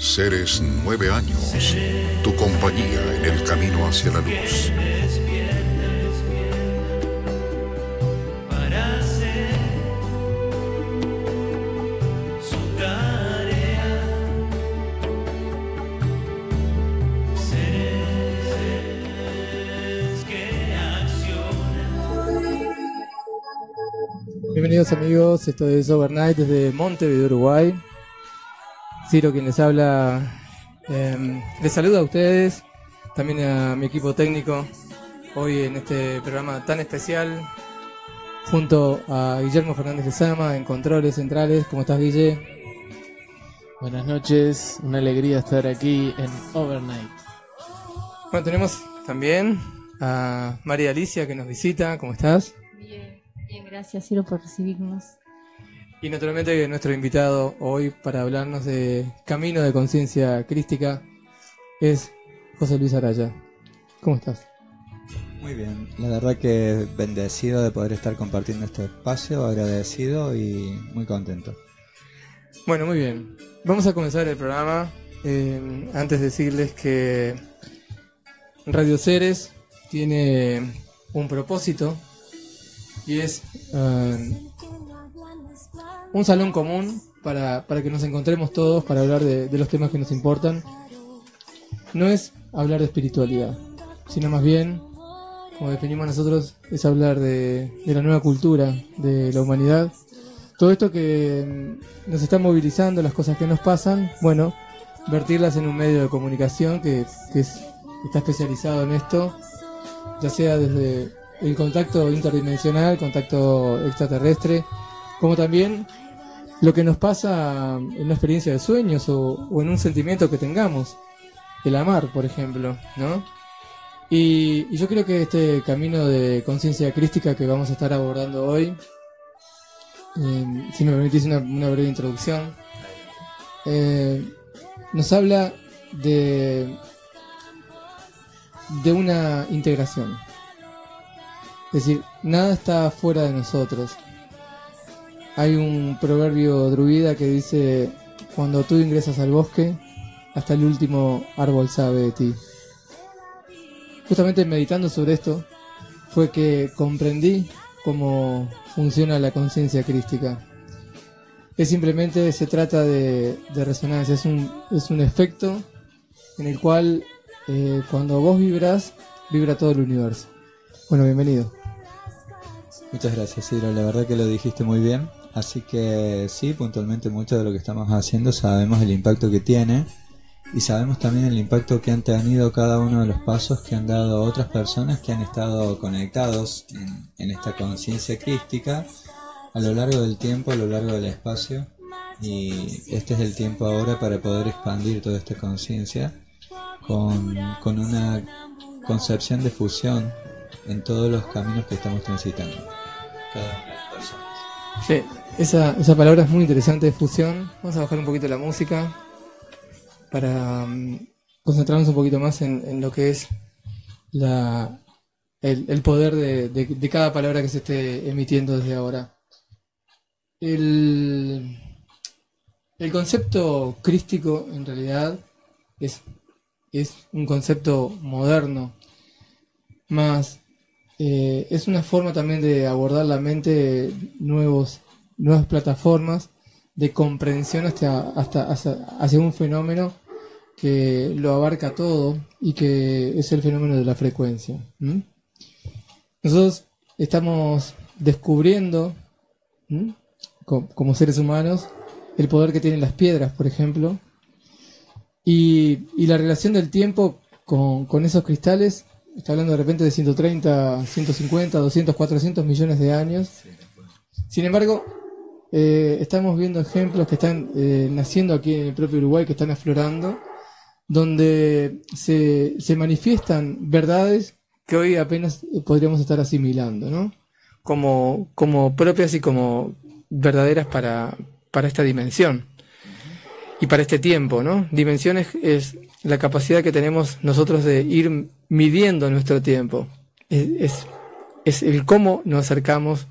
Seres nueve años, tu compañía en el camino hacia la luz. Bienvenidos amigos, esto es Overnight desde Montevideo, Uruguay. Ciro quien les habla. Em, les saluda a ustedes, también a mi equipo técnico, hoy en este programa tan especial, junto a Guillermo Fernández de Sama en Controles Centrales. ¿Cómo estás, Guille? Buenas noches, una alegría estar aquí en Overnight. Bueno, tenemos también a María Alicia que nos visita. ¿Cómo estás? Bien, bien, gracias Ciro por recibirnos. Y naturalmente nuestro invitado hoy para hablarnos de Camino de Conciencia Crística es José Luis Araya. ¿Cómo estás? Muy bien, la verdad que bendecido de poder estar compartiendo este espacio, agradecido y muy contento. Bueno, muy bien. Vamos a comenzar el programa. Em, antes antes decirles que Radio Ceres tiene un propósito y es em, un salón común para, para que nos encontremos todos, para hablar de, los temas que nos importan. No es hablar de espiritualidad, sino más bien, como definimos nosotros, es hablar de, la nueva cultura, de la humanidad. Todo esto que mm, nos está movilizando, las cosas que nos pasan, bueno, vertirlas en un medio de comunicación que, que está especializado en esto, ya sea desde el contacto interdimensional, contacto extraterrestre, como también lo que nos pasa en una experiencia de sueños o, en un sentimiento que tengamos, el amar, por ejemplo, ¿no? Y, yo creo que este camino de conciencia crística que vamos a estar abordando hoy, eh, si me permitís una, breve introducción, eh, nos habla de, de una integración. Es decir, nada está fuera de nosotros, hay un proverbio druida que dice, cuando tú ingresas al bosque, hasta el último árbol sabe de ti. Justamente meditando sobre esto, fue que comprendí cómo funciona la conciencia crística. Es simplemente, se trata de, de resonancia, es un, es un, efecto en el cual eh, cuando vos vibras, vibra todo el universo. Bueno, bienvenido. Muchas gracias, Ciro. La verdad que lo dijiste muy bien. Así que sí, puntualmente mucho de lo que estamos haciendo sabemos el impacto que tiene y sabemos también el impacto que han tenido cada uno de los pasos que han dado otras personas que han estado conectados en, esta conciencia crística a lo largo del tiempo, a lo largo del espacio. Y este es el tiempo ahora para poder expandir toda esta conciencia con, con una concepción de fusión en todos los caminos que estamos transitando. Cada una Sí, esa, palabra es muy interesante de fusión. Vamos a bajar un poquito la música para mm, concentrarnos un poquito más en, lo que es el, poder de, cada palabra que se esté emitiendo desde ahora. El, concepto crístico en realidad es, un concepto moderno, más eh, es una forma también de abordar la mente nuevos nuevas plataformas de comprensión hasta, hasta, hacia, un fenómeno que lo abarca todo y que es el fenómeno de la frecuencia. Nosotros estamos descubriendo, como, seres humanos, el poder que tienen las piedras, por ejemplo, y, y la relación del tiempo con, con, esos cristales, está hablando de repente de 130, 150, 200, 400 millones de años. Sin embargo, eh, estamos viendo ejemplos que están eh, naciendo aquí en el propio Uruguay, que están aflorando, donde se, manifiestan verdades que hoy apenas eh, podríamos estar asimilando, ¿no? Como, como propias y como verdaderas para, para esta dimensión y para este tiempo, ¿no? Dimensiones es la capacidad que tenemos nosotros de ir midiendo nuestro tiempo. es, es el cómo nos acercamos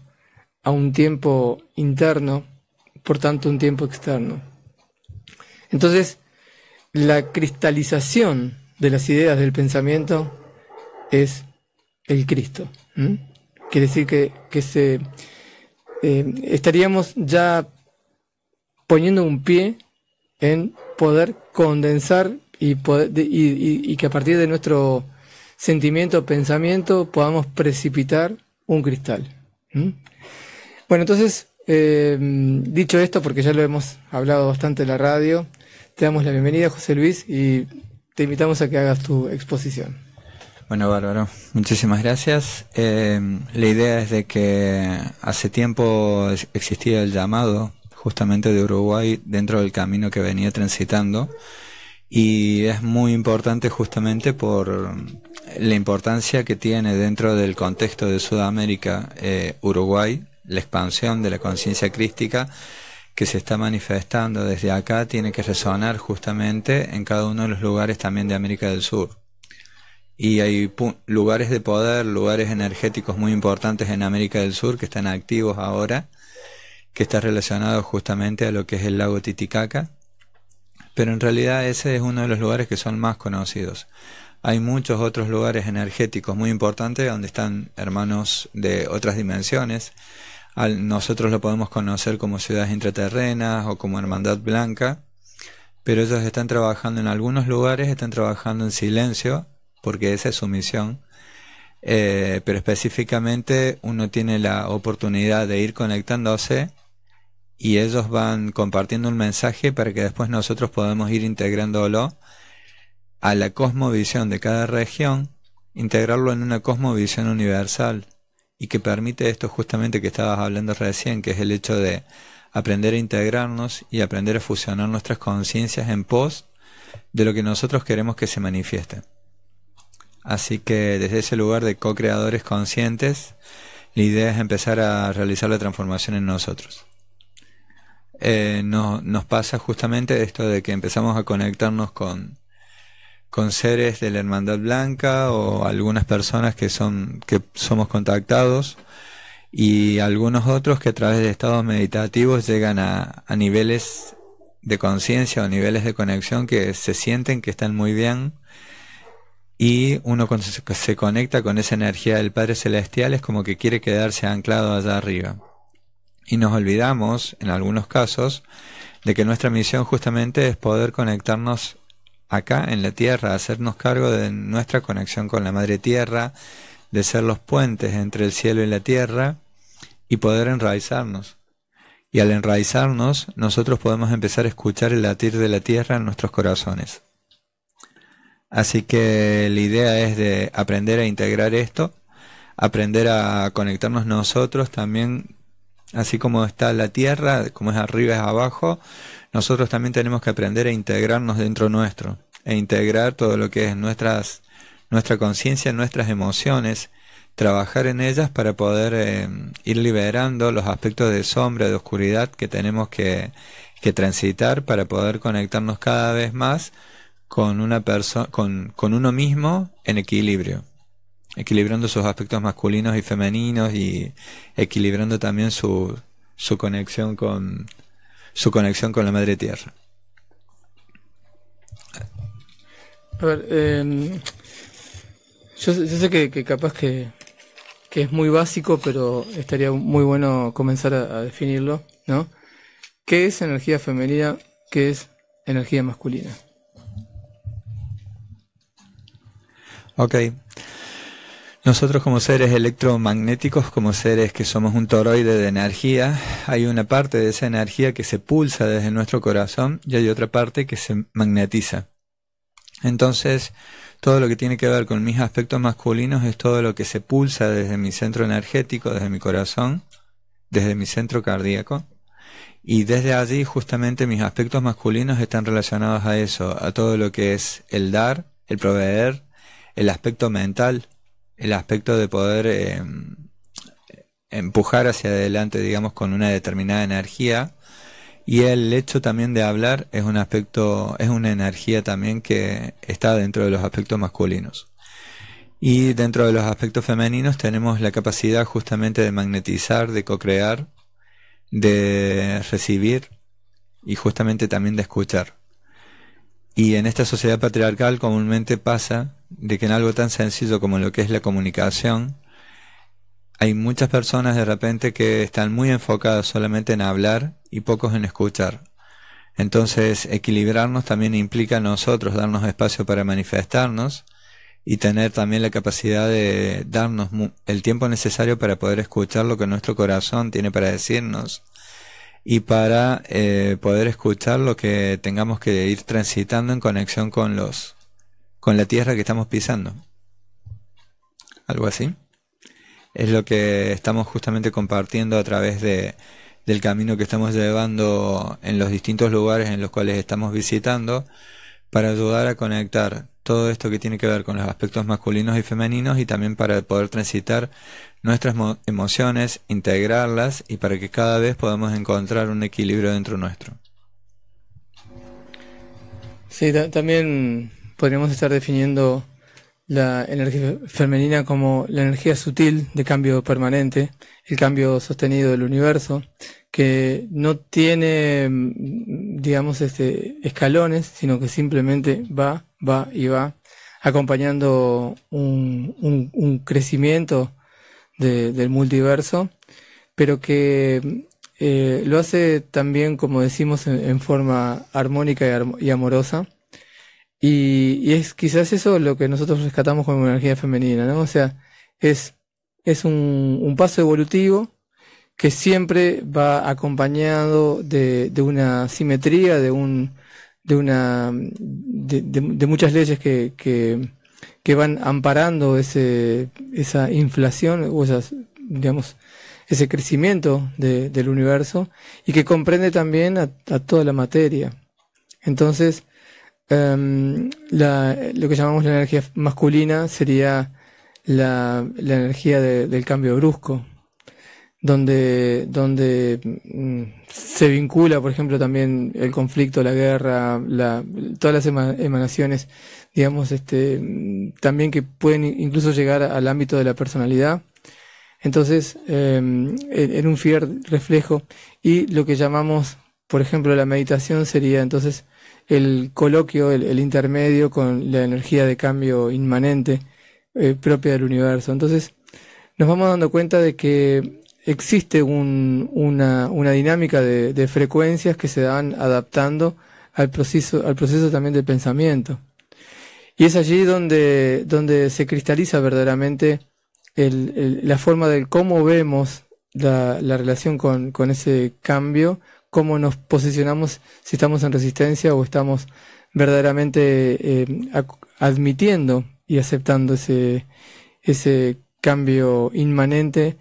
a un tiempo interno, por tanto un tiempo externo. Entonces, la cristalización de las ideas del pensamiento es el Cristo. Quiere decir que, se, eh, estaríamos ya poniendo un pie en poder condensar y, que a partir de nuestro sentimiento, pensamiento, podamos precipitar un cristal. Bueno, entonces, eh, dicho esto, porque ya lo hemos hablado bastante en la radio, te damos la bienvenida, José Luis, y te invitamos a que hagas tu exposición. Bueno, bárbaro. Muchísimas gracias. Eh, la idea es de que hace tiempo existía el llamado justamente de Uruguay dentro del camino que venía transitando y es muy importante justamente por la importancia que tiene dentro del contexto de Sudamérica eh, Uruguay la expansión de la conciencia crística que se está manifestando desde acá tiene que resonar justamente en cada uno de los lugares también de América del Sur. Y hay lugares de poder, lugares energéticos muy importantes en América del Sur que están activos ahora, que está relacionado justamente a lo que es el lago Titicaca. Pero en realidad ese es uno de los lugares que son más conocidos. Hay muchos otros lugares energéticos muy importantes donde están hermanos de otras dimensiones nosotros lo podemos conocer como ciudades intraterrenas o como hermandad blanca, pero ellos están trabajando en algunos lugares, están trabajando en silencio, porque esa es su misión. Eh, pero específicamente uno tiene la oportunidad de ir conectándose y ellos van compartiendo un mensaje para que después nosotros podamos ir integrándolo a la cosmovisión de cada región, integrarlo en una cosmovisión universal y que permite esto justamente que estabas hablando recién, que es el hecho de aprender a integrarnos y aprender a fusionar nuestras conciencias en pos de lo que nosotros queremos que se manifieste. Así que desde ese lugar de co-creadores conscientes, la idea es empezar a realizar la transformación en nosotros. Eh, nos pasa justamente esto de que empezamos a conectarnos con con seres de la Hermandad Blanca o algunas personas que son que somos contactados y algunos otros que a través de estados meditativos llegan a, niveles de conciencia o niveles de conexión que se sienten que están muy bien y uno se conecta con esa energía del Padre Celestial es como que quiere quedarse anclado allá arriba. Y nos olvidamos, en algunos casos, de que nuestra misión justamente es poder conectarnos acá en la Tierra, hacernos cargo de nuestra conexión con la Madre Tierra, de ser los puentes entre el cielo y la tierra y poder enraizarnos. Y al enraizarnos, nosotros podemos empezar a escuchar el latir de la tierra en nuestros corazones. Así que la idea es de aprender a integrar esto, aprender a conectarnos nosotros también, así como está la tierra, como es arriba es abajo, nosotros también tenemos que aprender a integrarnos dentro nuestro, e integrar todo lo que es nuestras, nuestra conciencia, nuestras emociones, trabajar en ellas para poder eh, ir liberando los aspectos de sombra, de oscuridad que tenemos que, que transitar para poder conectarnos cada vez más con una persona con, con uno mismo en equilibrio equilibrando sus aspectos masculinos y femeninos y equilibrando también su, su conexión con, su conexión con la Madre Tierra. A ver, em, yo, sé que, capaz que, es muy básico, pero estaría muy bueno comenzar a, definirlo, ¿no? ¿Qué es energía femenina? ¿Qué es energía masculina? Ok, nosotros como seres electromagnéticos, como seres que somos un toroide de energía, hay una parte de esa energía que se pulsa desde nuestro corazón y hay otra parte que se magnetiza. Entonces, todo lo que tiene que ver con mis aspectos masculinos es todo lo que se pulsa desde mi centro energético, desde mi corazón, desde mi centro cardíaco. Y desde allí justamente mis aspectos masculinos están relacionados a eso, a todo lo que es el dar, el proveer, el aspecto mental, el aspecto de poder eh, empujar hacia adelante, digamos, con una determinada energía. Y el hecho también de hablar es un aspecto, es una energía también que está dentro de los aspectos masculinos. Y dentro de los aspectos femeninos tenemos la capacidad justamente de magnetizar, de co-crear, de recibir y justamente también de escuchar. Y en esta sociedad patriarcal comúnmente pasa de que en algo tan sencillo como lo que es la comunicación, hay muchas personas de repente que están muy enfocadas solamente en hablar y pocos en escuchar. Entonces, equilibrarnos también implica a nosotros darnos espacio para manifestarnos y tener también la capacidad de darnos el tiempo necesario para poder escuchar lo que nuestro corazón tiene para decirnos y para eh, poder escuchar lo que tengamos que ir transitando en conexión con los con la tierra que estamos pisando. Algo así. Es lo que estamos justamente compartiendo a través de, del camino que estamos llevando en los distintos lugares en los cuales estamos visitando para ayudar a conectar todo esto que tiene que ver con los aspectos masculinos y femeninos y también para poder transitar nuestras emociones, integrarlas y para que cada vez podamos encontrar un equilibrio dentro nuestro. Sí, también podríamos estar definiendo la energía femenina como la energía sutil de cambio permanente, el cambio sostenido del universo, que no tiene, mm, digamos, este, escalones, sino que simplemente va, va y va, acompañando un crecimiento del multiverso, pero que eh, lo hace también, como decimos, en, forma armónica y, amorosa. Y, es quizás eso lo que nosotros rescatamos como energía femenina, ¿no? O sea, es, es un, paso evolutivo que siempre va acompañado de, una simetría, de un, de una, de, muchas leyes que, que van amparando ese, esa inflación o esas, digamos, ese crecimiento de, del universo y que comprende también a, toda la materia. Entonces, em, lo que llamamos la energía masculina sería la, energía del cambio brusco, donde, donde mm, se vincula, por ejemplo, también el conflicto, la guerra, todas las emanaciones digamos, este, también que pueden incluso llegar al ámbito de la personalidad. Entonces, em, en un fiel reflejo, y lo que llamamos, por ejemplo, la meditación sería entonces el coloquio, el, intermedio con la energía de cambio inmanente eh, propia del universo. Entonces, nos vamos dando cuenta de que existe un, una, una, dinámica de, frecuencias que se dan adaptando al proceso, al proceso también del pensamiento. Y es allí donde, donde se cristaliza verdaderamente la forma de cómo vemos la, relación con, ese cambio, cómo nos posicionamos, si estamos en resistencia o estamos verdaderamente eh, admitiendo y aceptando ese, ese cambio inmanente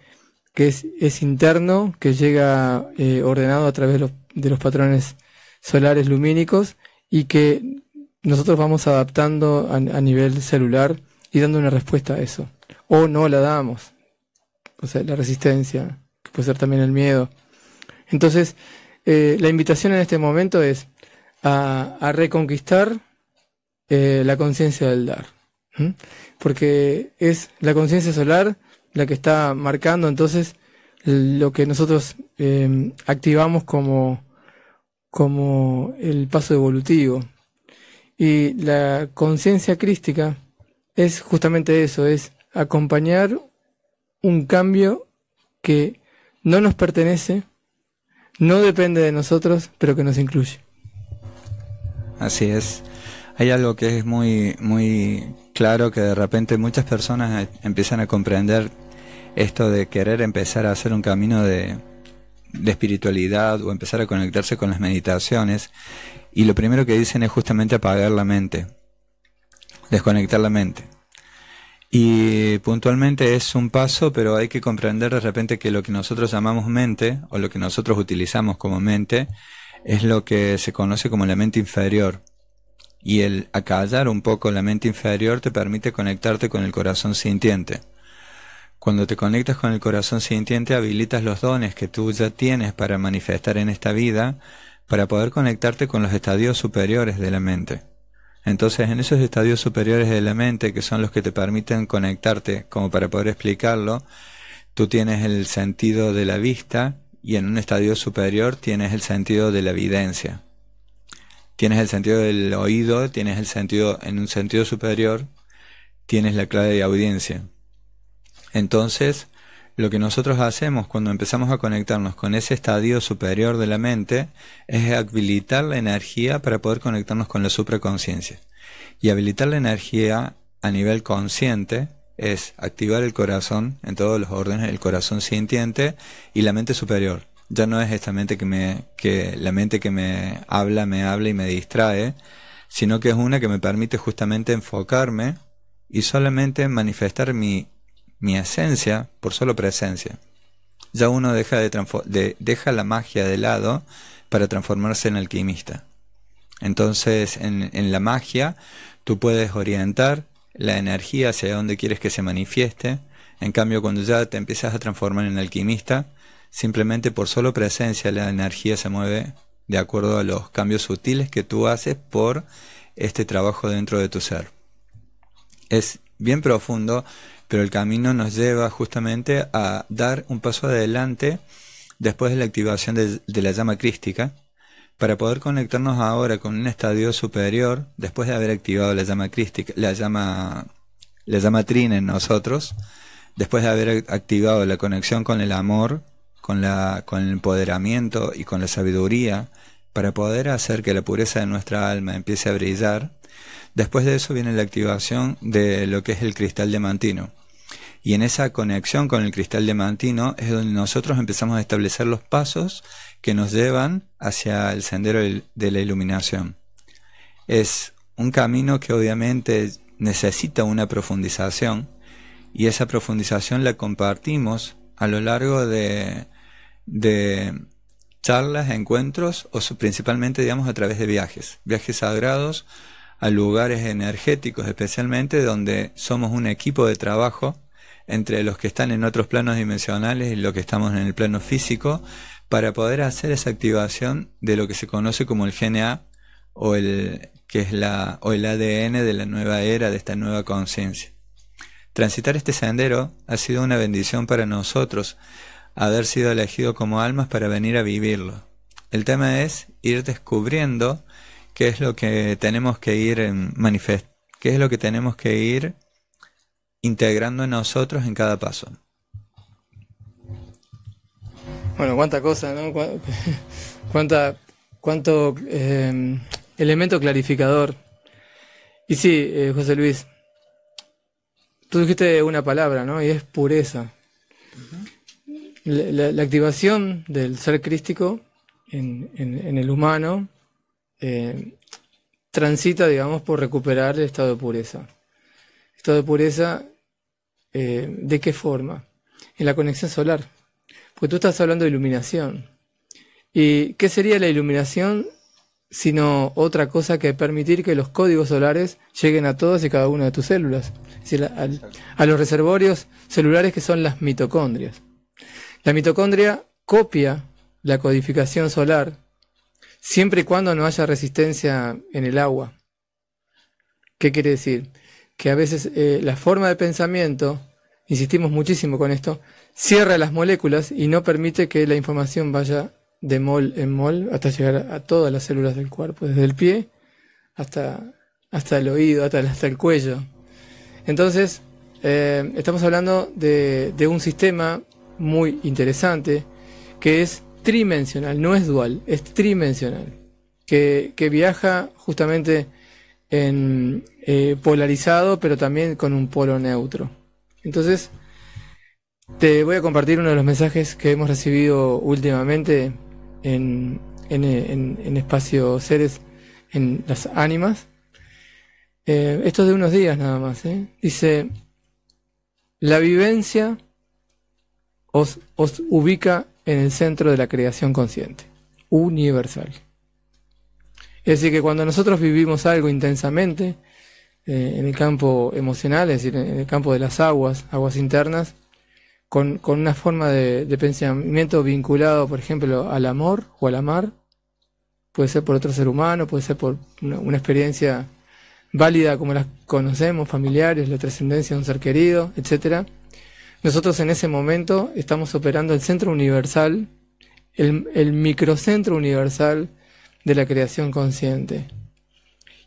que es, es interno, que llega eh, ordenado a través de los, de los patrones solares lumínicos y que nosotros vamos adaptando a, nivel celular y dando una respuesta a eso. O no la damos. O sea, la resistencia, que puede ser también el miedo. Entonces, eh, la invitación en este momento es a, reconquistar eh, la conciencia del dar. Porque es la conciencia solar la que está marcando entonces lo que nosotros eh, activamos como, como el paso evolutivo, y la conciencia crística es justamente eso, es acompañar un cambio que no nos pertenece, no depende de nosotros, pero que nos incluye. Así es. Hay algo que es muy, muy claro que de repente muchas personas eh, empiezan a comprender esto de querer empezar a hacer un camino de, de espiritualidad o empezar a conectarse con las meditaciones y lo primero que dicen es justamente apagar la mente, desconectar la mente. Y puntualmente es un paso, pero hay que comprender de repente que lo que nosotros llamamos mente o lo que nosotros utilizamos como mente es lo que se conoce como la mente inferior. Y el acallar un poco la mente inferior te permite conectarte con el corazón sintiente. Cuando te conectas con el corazón sintiente habilitas los dones que tú ya tienes para manifestar en esta vida para poder conectarte con los estadios superiores de la mente. Entonces, en esos estadios superiores de la mente, que son los que te permiten conectarte, como para poder explicarlo, tú tienes el sentido de la vista y en un estadio superior tienes el sentido de la evidencia. Tienes el sentido del oído, tienes el sentido, en un sentido superior, tienes la clave de audiencia. Entonces, lo que nosotros hacemos cuando empezamos a conectarnos con ese estadio superior de la mente es habilitar la energía para poder conectarnos con la supraconciencia. Y habilitar la energía a nivel consciente es activar el corazón en todos los órdenes, el corazón sintiente y la mente superior. Ya no es esta mente que me, que la mente que me habla, me habla y me distrae, sino que es una que me permite justamente enfocarme y solamente manifestar mi mi esencia por solo presencia. Ya uno deja, de deja la magia de lado para transformarse en alquimista. Entonces, en, en la magia, tú puedes orientar la energía hacia donde quieres que se manifieste. En cambio, cuando ya te empiezas a transformar en alquimista, simplemente por solo presencia la energía se mueve de acuerdo a los cambios sutiles que tú haces por este trabajo dentro de tu ser. Es bien profundo pero el camino nos lleva justamente a dar un paso adelante después de la activación de, la llama crística, para poder conectarnos ahora con un estadio superior, después de haber activado la llama crística, la llama, llama trina en nosotros, después de haber activado la conexión con el amor, con, la, con el empoderamiento y con la sabiduría, para poder hacer que la pureza de nuestra alma empiece a brillar, después de eso viene la activación de lo que es el cristal de mantino y en esa conexión con el cristal de Mantino es donde nosotros empezamos a establecer los pasos que nos llevan hacia el sendero de la iluminación. Es un camino que obviamente necesita una profundización y esa profundización la compartimos a lo largo de, de charlas, encuentros o principalmente digamos a través de viajes, viajes sagrados a lugares energéticos especialmente donde somos un equipo de trabajo entre los que están en otros planos dimensionales y los que estamos en el plano físico, para poder hacer esa activación de lo que se conoce como el GNA o el, que es la, o el ADN de la nueva era, de esta nueva conciencia. Transitar este sendero ha sido una bendición para nosotros, haber sido elegido como almas para venir a vivirlo. El tema es ir descubriendo qué es lo que tenemos que ir em, manifestando, qué es lo que tenemos que ir integrando en nosotros en cada paso. Bueno, cuánta cosa, ¿no? Cuánta, cuánto eh, elemento clarificador. Y sí, eh, José Luis, tú dijiste una palabra, ¿no? Y es pureza. la, activación del ser crístico en, el humano eh, transita, digamos, por recuperar el estado de pureza. Estado de pureza, eh, ¿de qué forma? En la conexión solar. Porque tú estás hablando de iluminación. ¿Y qué sería la iluminación sino otra cosa que permitir que los códigos solares lleguen a todas y cada una de tus células, a los reservorios celulares que son las mitocondrias. La mitocondria copia la codificación solar siempre y cuando no haya resistencia en el agua. ¿Qué quiere decir? que a veces eh, la forma de pensamiento, insistimos muchísimo con esto, cierra las moléculas y no permite que la información vaya de mol en mol hasta llegar a todas las células del cuerpo, desde el pie hasta, hasta el oído, hasta, el cuello. Entonces, eh, estamos hablando de, un sistema muy interesante que es tridimensional, no es dual, es tridimensional, que viaja justamente en, eh, polarizado, pero también con un polo neutro. Entonces, te voy a compartir uno de los mensajes que hemos recibido últimamente en, Espacio Seres, en las ánimas. Eh, esto es de unos días nada más. ¿eh? Dice, la vivencia os, os ubica en el centro de la creación consciente, universal. Es decir, que cuando nosotros vivimos algo intensamente, eh, en el campo emocional, es decir, en el campo de las aguas, aguas internas, con, una forma de, pensamiento vinculado, por ejemplo, al amor o al amar, puede ser por otro ser humano, puede ser por una, experiencia válida como las conocemos, familiares, la trascendencia de un ser querido, etcétera. Nosotros en ese momento estamos operando el centro universal, el microcentro universal de la creación consciente.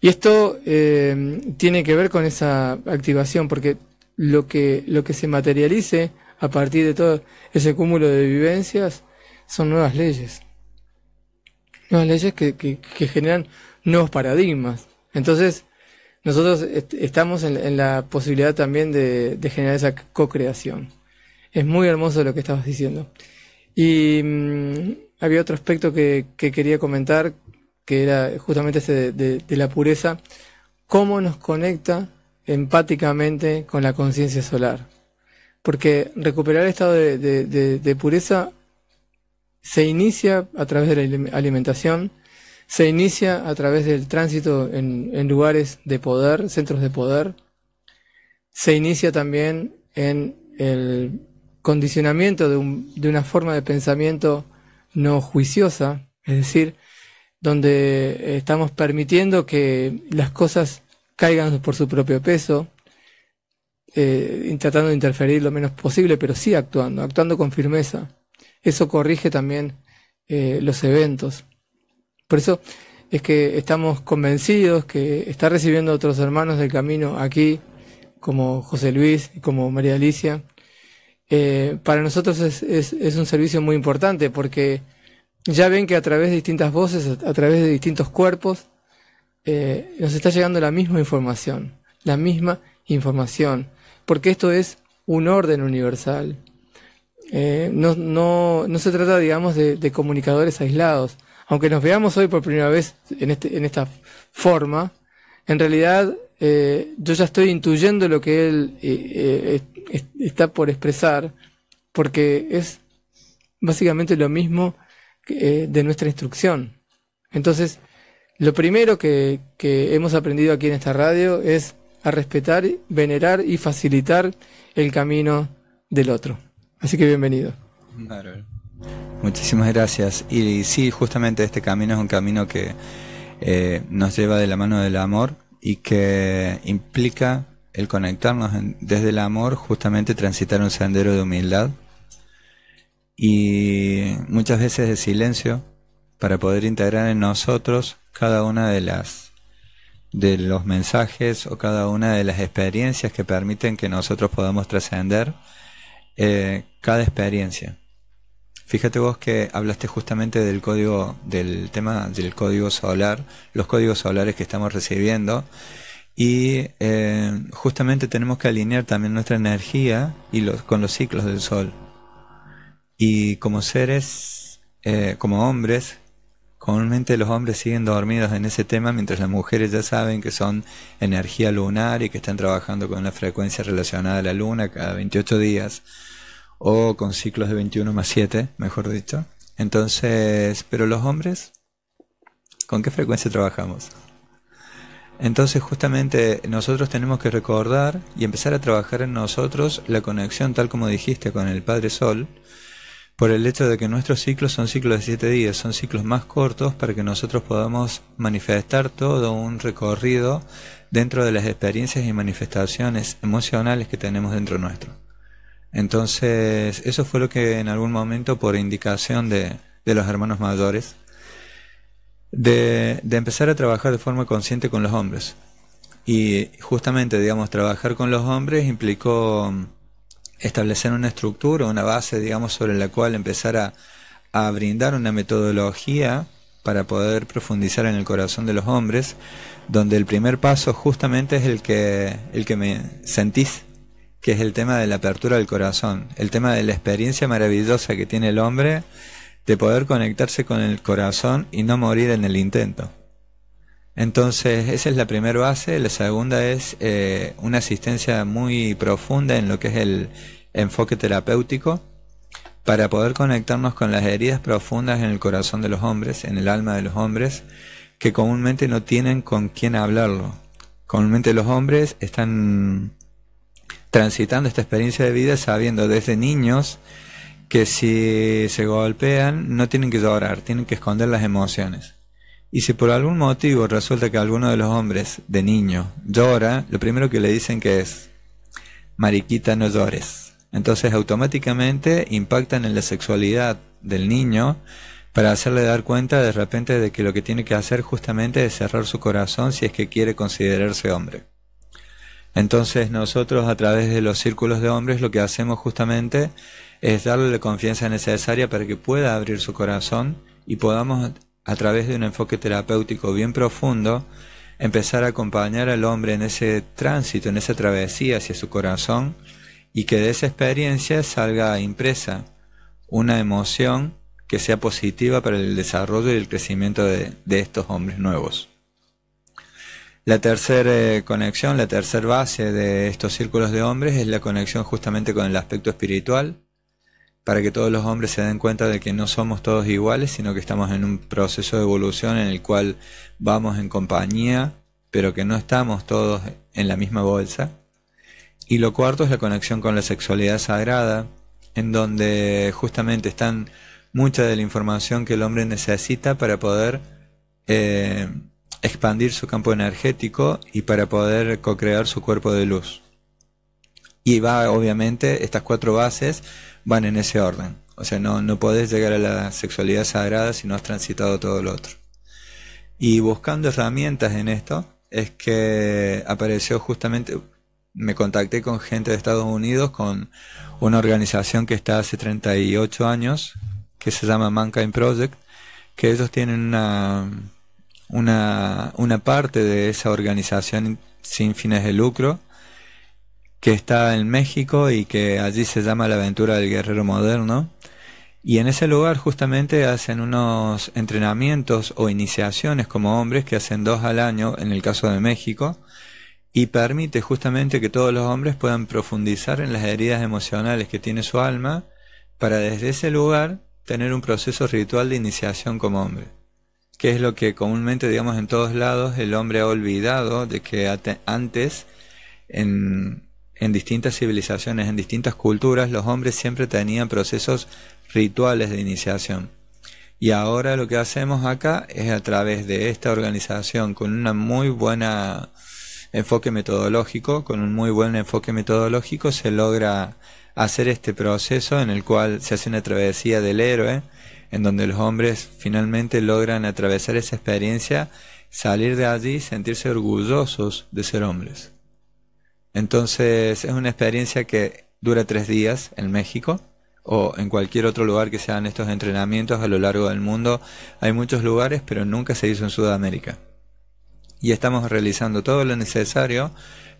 Y esto eh, tiene que ver con esa activación, porque lo que, lo que se materialice a partir de todo ese cúmulo de vivencias son nuevas leyes. Nuevas leyes que, que, generan nuevos paradigmas. Entonces, nosotros estamos en, la posibilidad también de, generar esa co-creación. Es muy hermoso lo que estabas diciendo. Y mm, había otro aspecto que, que quería comentar que era justamente ese de, de, la pureza, cómo nos conecta empáticamente con la conciencia solar. Porque recuperar el estado de, de pureza se inicia a través de la alimentación, se inicia a través del tránsito en, en, lugares de poder, centros de poder, se inicia también en el condicionamiento de, de, una forma de pensamiento no juiciosa, es decir, donde eh, estamos permitiendo que las cosas caigan por su propio peso, eh, tratando de interferir lo menos posible, pero sí actuando, actuando con firmeza. Eso corrige también eh, los eventos. Por eso es que estamos convencidos que está recibiendo a otros hermanos del camino aquí, como José Luis y como María Alicia. para nosotros es un servicio muy importante porque ya ven que a través de distintas voces, a través de distintos cuerpos, eh, nos está llegando la misma información, la misma información, porque esto es un orden universal. Eh, no, se trata, digamos, de, comunicadores aislados. Aunque nos veamos hoy por primera vez en, este, en esta forma, en realidad eh, yo ya estoy intuyendo lo que él está por expresar, porque es básicamente lo mismo eh, de nuestra instrucción. Entonces, lo primero que, hemos aprendido aquí en esta radio es a respetar, venerar y facilitar el camino del otro. Así que bienvenido. Muchísimas gracias. Y, sí, justamente este camino es un camino que eh, nos lleva de la mano del amor y que implica el conectarnos desde el amor, justamente transitar un sendero de humildad y muchas veces de silencio para poder integrar en nosotros cada una de las de los mensajes o cada una de las experiencias que permiten que nosotros podamos trascender eh, cada experiencia. Fíjate vos que hablaste justamente del código, del tema del código solar, los códigos solares que estamos recibiendo. Y eh, justamente tenemos que alinear también nuestra energía y con los ciclos del sol. Y como seres, eh, como hombres, comúnmente los hombres siguen dormidos en ese tema, mientras las mujeres ya saben que son energía lunar y que están trabajando con la frecuencia relacionada a la luna cada 28 días, o con ciclos de 21 más 7, mejor dicho. Entonces, pero los hombres, ¿con qué frecuencia trabajamos? Entonces justamente nosotros tenemos que recordar y empezar a trabajar en nosotros la conexión tal como dijiste con el Padre Sol, por el hecho de que nuestros ciclos son ciclos de siete días, son ciclos más cortos para que nosotros podamos manifestar todo un recorrido dentro de las experiencias y manifestaciones emocionales que tenemos dentro nuestro. Entonces, eso fue lo que en algún momento, por indicación de, los hermanos mayores, de, de empezar a trabajar de forma consciente con los hombres. Y justamente, digamos, trabajar con los hombres implicó establecer una estructura, una base, digamos, sobre la cual empezar a, a brindar una metodología para poder profundizar en el corazón de los hombres, donde el primer paso justamente es el que, el que me sentís, que es el tema de la apertura del corazón, el tema de la experiencia maravillosa que tiene el hombre de poder conectarse con el corazón y no morir en el intento. Entonces, esa es la primera base. La segunda es eh, una asistencia muy profunda en lo que es el enfoque terapéutico para poder conectarnos con las heridas profundas en el corazón de los hombres, en el alma de los hombres, que comúnmente no tienen con quién hablarlo. Comúnmente los hombres están transitando esta experiencia de vida sabiendo desde niños que si se golpean no tienen que llorar, tienen que esconder las emociones. Y si por algún motivo resulta que alguno de los hombres, de niño, llora, lo primero que le dicen que es, mariquita no llores. Entonces automáticamente impactan en la sexualidad del niño para hacerle dar cuenta de repente de que lo que tiene que hacer justamente es cerrar su corazón si es que quiere considerarse hombre. Entonces nosotros a través de los círculos de hombres lo que hacemos justamente es darle la confianza necesaria para que pueda abrir su corazón y podamos a través de un enfoque terapéutico bien profundo, empezar a acompañar al hombre en ese tránsito, en esa travesía hacia su corazón y que de esa experiencia salga impresa una emoción que sea positiva para el desarrollo y el crecimiento de, estos hombres nuevos. La tercera eh, conexión, la tercera base de estos círculos de hombres es la conexión justamente con el aspecto espiritual, para que todos los hombres se den cuenta de que no somos todos iguales, sino que estamos en un proceso de evolución en el cual vamos en compañía, pero que no estamos todos en la misma bolsa. Y lo cuarto es la conexión con la sexualidad sagrada, en donde justamente están mucha de la información que el hombre necesita para poder eh, expandir su campo energético y para poder co-crear su cuerpo de luz. Y va obviamente estas cuatro bases van en ese orden. O sea, no, no podés llegar a la sexualidad sagrada si no has transitado todo lo otro. Y buscando herramientas en esto, es que apareció justamente, me contacté con gente de Estados Unidos, con una organización que está hace 38 años, que se llama Mankind Project, que ellos tienen una, una, una parte de esa organización sin fines de lucro, que está en México y que allí se llama La aventura del guerrero moderno. Y en ese lugar justamente hacen unos entrenamientos o iniciaciones como hombres que hacen dos al año en el caso de México y permite justamente que todos los hombres puedan profundizar en las heridas emocionales que tiene su alma para desde ese lugar tener un proceso ritual de iniciación como hombre, que es lo que comúnmente digamos en todos lados el hombre ha olvidado de que antes en, en distintas civilizaciones, en distintas culturas, los hombres siempre tenían procesos rituales de iniciación. Y ahora lo que hacemos acá es a través de esta organización, con muy enfoque metodológico, con un muy buen enfoque metodológico, se logra hacer este proceso en el cual se hace una travesía del héroe, en donde los hombres finalmente logran atravesar esa experiencia, salir de allí, sentirse orgullosos de ser hombres. Entonces es una experiencia que dura tres días en México o en cualquier otro lugar que sean estos entrenamientos a lo largo del mundo. Hay muchos lugares, pero nunca se hizo en Sudamérica. Y estamos realizando todo lo necesario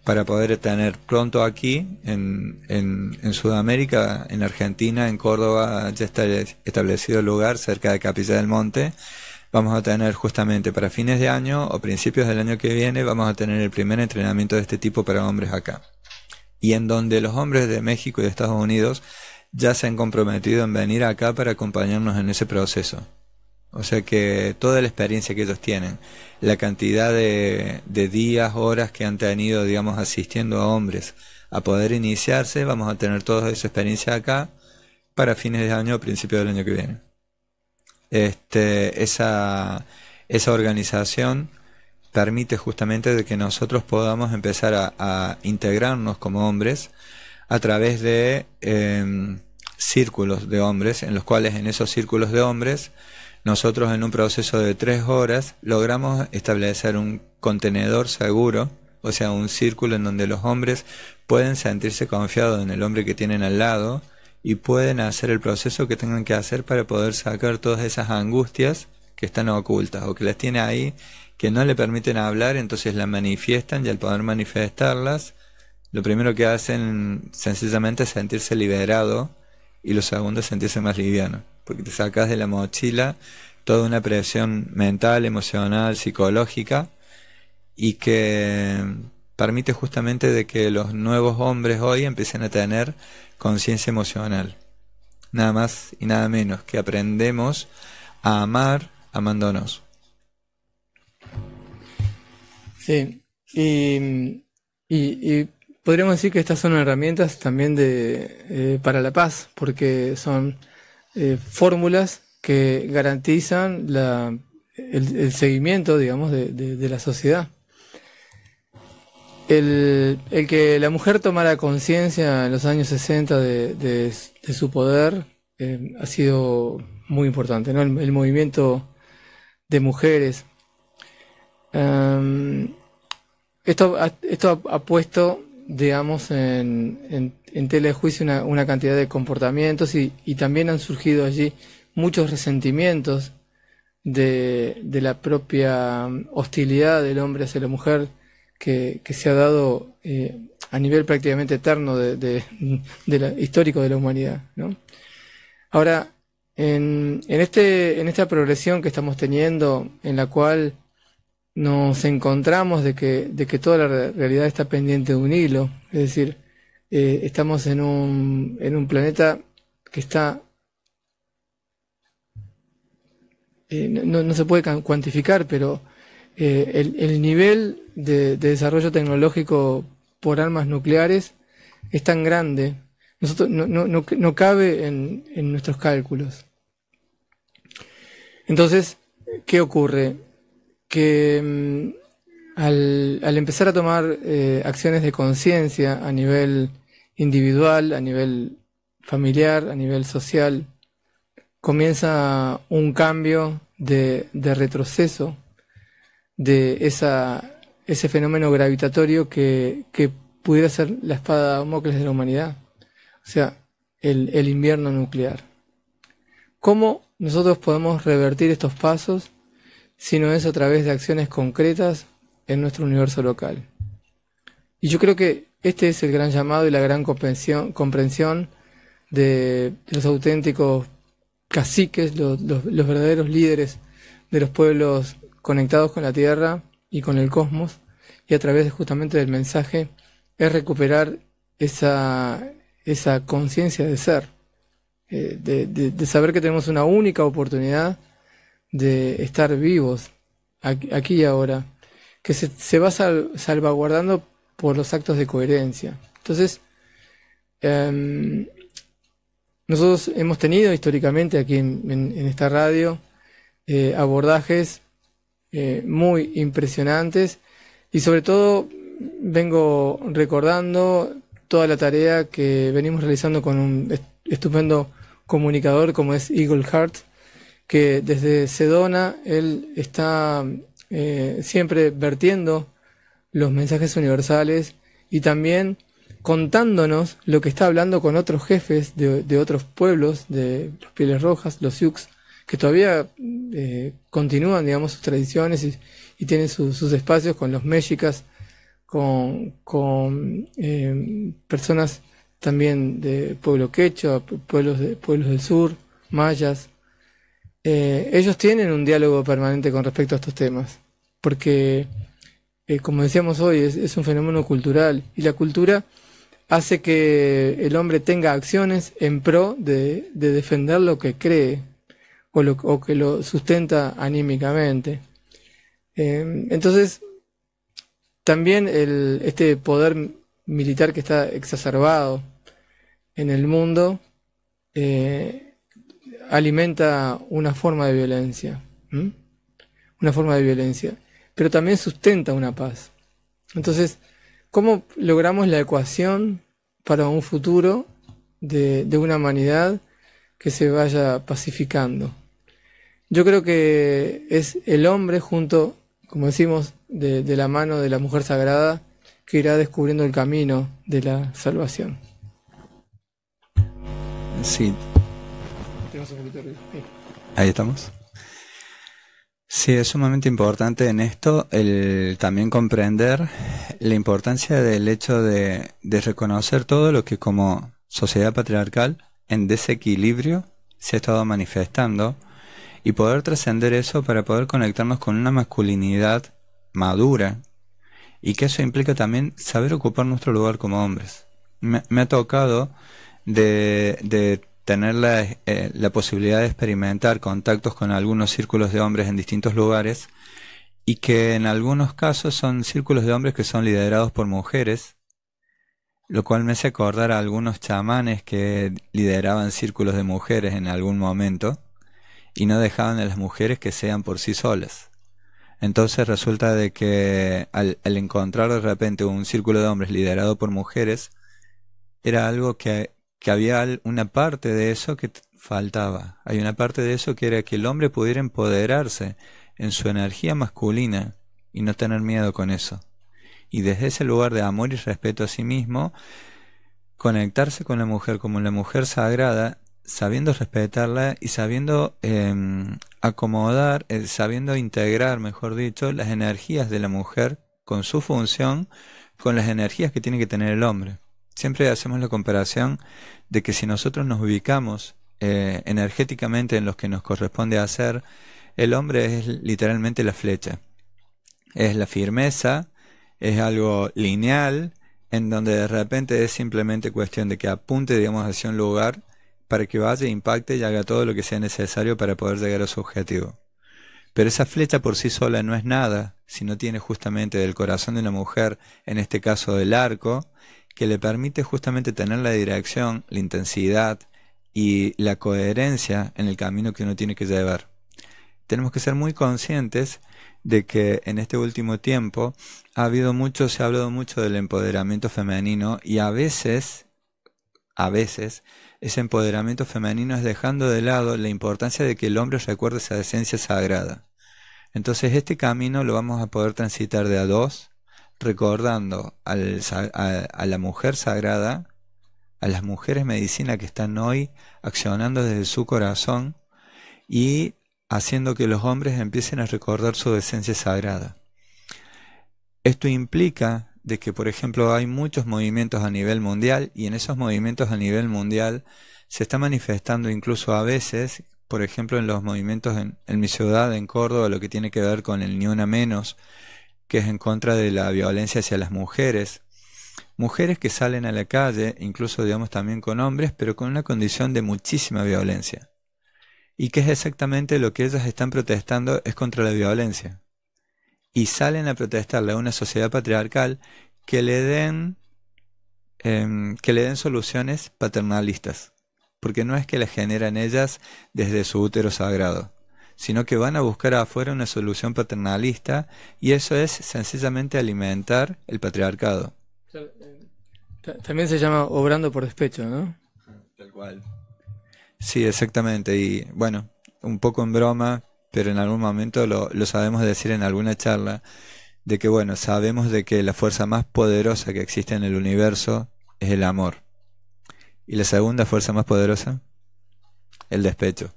para poder tener pronto aquí, en, en, en Sudamérica, en Argentina, en Córdoba, ya está establecido el lugar cerca de Capilla del Monte, vamos a tener justamente para fines de año o principios del año que viene, vamos a tener el primer entrenamiento de este tipo para hombres acá. Y en donde los hombres de México y de Estados Unidos ya se han comprometido en venir acá para acompañarnos en ese proceso. O sea que toda la experiencia que ellos tienen, la cantidad de, días, horas que han tenido, digamos, asistiendo a hombres a poder iniciarse, vamos a tener toda esa experiencia acá para fines de año o principios del año que viene este, esa, esa organización permite justamente de que nosotros podamos empezar a, integrarnos como hombres a través de em, círculos de hombres, en los cuales en esos círculos de hombres nosotros en un proceso de tres horas logramos establecer un contenedor seguro, o sea, un círculo en donde los hombres pueden sentirse confiados en el hombre que tienen al lado, y pueden hacer el proceso que tengan que hacer para poder sacar todas esas angustias que están ocultas o que las tiene ahí, que no le permiten hablar, entonces las manifiestan y al poder manifestarlas, lo primero que hacen sencillamente es sentirse liberado y lo segundo es sentirse más liviano, porque te sacas de la mochila toda una presión mental, emocional, psicológica y que permite justamente de que los nuevos hombres hoy empiecen a tener conciencia emocional. Nada más y nada menos que aprendemos a amar amándonos. Sí, y, podríamos decir que estas son herramientas también de, eh, para la paz, porque son eh, fórmulas que garantizan la, el, seguimiento, digamos, de la sociedad. El, que la mujer tomara conciencia en los años 60 de, su poder eh, ha sido muy importante, ¿no? el, movimiento de mujeres. Em, esto, esto ha, puesto, digamos, en, en, tela de juicio una, cantidad de comportamientos y, también han surgido allí muchos resentimientos de, de la propia hostilidad del hombre hacia la mujer que, se ha dado eh, a nivel prácticamente eterno de, histórico de la humanidad. Ahora, en, este, en esta progresión que estamos teniendo, en la cual nos encontramos de que, de que toda la realidad está pendiente de un hilo, es decir, eh, estamos en un, planeta que está eh, no, se puede cuantificar, pero el, nivel de, desarrollo tecnológico por armas nucleares es tan grande, nosotros, no, no, no, no cabe en, en, nuestros cálculos. Entonces, ¿qué ocurre? Que mm, al, al empezar a tomar eh, acciones de conciencia a nivel individual, a nivel familiar, a nivel social, comienza un cambio de, de retroceso de esa ese fenómeno gravitatorio que, pudiera ser la espada de de la humanidad, o sea, el, el invierno nuclear. ¿Cómo nosotros podemos revertir estos pasos si no es a través de acciones concretas en nuestro universo local? Y yo creo que este es el gran llamado y la gran comprensión, de los auténticos caciques, los, verdaderos líderes de los pueblos conectados con la tierra y con el cosmos, y a través justamente del mensaje es recuperar esa, conciencia de ser, eh, de, saber que tenemos una única oportunidad de estar vivos aquí, y ahora, que se, va salvaguardando por los actos de coherencia. Entonces, em, nosotros hemos tenido históricamente aquí en, esta radio eh, abordajes eh, muy impresionantes y sobre todo vengo recordando toda la tarea que venimos realizando con un estupendo comunicador como es Eagle Heart, que desde Sedona él está eh, siempre vertiendo los mensajes universales y también contándonos lo que está hablando con otros jefes de, otros pueblos, de los Pieles Rojas, los Sioux, que todavía eh, continúan, digamos, sus tradiciones y, y tiene sus espacios con los mexicas, con, eh, personas también de pueblo quechua, pueblos, pueblos del sur, mayas. Eh, ellos tienen un diálogo permanente con respecto a estos temas, porque, eh, como decíamos hoy, es, un fenómeno cultural y la cultura hace que el hombre tenga acciones en pro de, defender lo que cree o, o que lo sustenta anímicamente. Em, entonces, también este poder militar que está exacerbado en el mundo eh, alimenta una forma de violencia, una forma de violencia, pero también sustenta una paz. Entonces, ¿cómo logramos la ecuación para un futuro de, de una humanidad que se vaya pacificando? Yo creo que es el hombre junto como decimos, de, la mano de la mujer sagrada que irá descubriendo el camino de la salvación. Sí. Ahí estamos. Sí, es sumamente importante en esto el también comprender la importancia del hecho de, de reconocer todo lo que como sociedad patriarcal en desequilibrio se ha estado manifestando y poder trascender eso para poder conectarnos con una masculinidad madura y que eso implica también saber ocupar nuestro lugar como hombres. Me, ha tocado de, tener la, eh, la, posibilidad de experimentar contactos con algunos círculos de hombres en distintos lugares y que en algunos casos son círculos de hombres que son liderados por mujeres, lo cual me hace acordar a algunos chamanes que lideraban círculos de mujeres en algún momento y no dejaban a las mujeres que sean por sí solas. Entonces resulta de que al, encontrar de repente un círculo de hombres liderado por mujeres, era algo que, que había una parte de eso que faltaba. Hay una parte de eso que era que el hombre pudiera empoderarse en su energía masculina y no tener miedo con eso. Y desde ese lugar de amor y respeto a sí mismo, conectarse con la mujer como la mujer sagrada sabiendo respetarla y sabiendo em, acomodar, eh, sabiendo integrar, mejor dicho, las energías de la mujer con su función, con las energías que tiene que tener el hombre. Siempre hacemos la comparación de que si nosotros nos ubicamos eh, energéticamente en lo que nos corresponde hacer, el hombre es literalmente la flecha. Es la firmeza, es algo lineal, en donde de repente es simplemente cuestión de que apunte, digamos, hacia un lugar para que vaya, impacte y haga todo lo que sea necesario para poder llegar a su objetivo. Pero esa flecha por sí sola no es nada si no tiene justamente del corazón de una mujer, en este caso del arco, que le permite justamente tener la dirección, la intensidad y la coherencia en el camino que uno tiene que llevar. Tenemos que ser muy conscientes de que en este último tiempo ha habido mucho, se ha hablado mucho del empoderamiento femenino y a veces, a veces ese empoderamiento femenino es dejando de lado la importancia de que el hombre recuerde esa esencia sagrada. Entonces este camino lo vamos a poder transitar de a dos, recordando a, la mujer sagrada, a las mujeres medicina que están hoy accionando desde su corazón y haciendo que los hombres empiecen a recordar su esencia sagrada. Esto implica de que, por ejemplo, hay muchos movimientos a nivel mundial y en esos movimientos a nivel mundial se está manifestando incluso a veces, por ejemplo, en los movimientos en, mi ciudad, en Córdoba, lo que tiene que ver con el Ni Una Menos, que es en contra de la violencia hacia las mujeres. Mujeres que salen a la calle, incluso digamos también con hombres, pero con una condición de muchísima violencia. Y que es exactamente lo que ellas están protestando es contra la violencia y salen a protestarle a una sociedad patriarcal que le den em, que le den soluciones paternalistas, porque no es que las generan ellas desde su útero sagrado, sino que van a buscar afuera una solución paternalista y eso es sencillamente alimentar el patriarcado. Eh, también se llama obrando por despecho, ¿no? Tal cual. Sí, exactamente. Y bueno, un poco en broma, pero en algún momento lo, sabemos decir en alguna charla, de que bueno, sabemos de que la fuerza más poderosa que existe en el universo es el amor. ¿Y la segunda fuerza más poderosa? El despecho.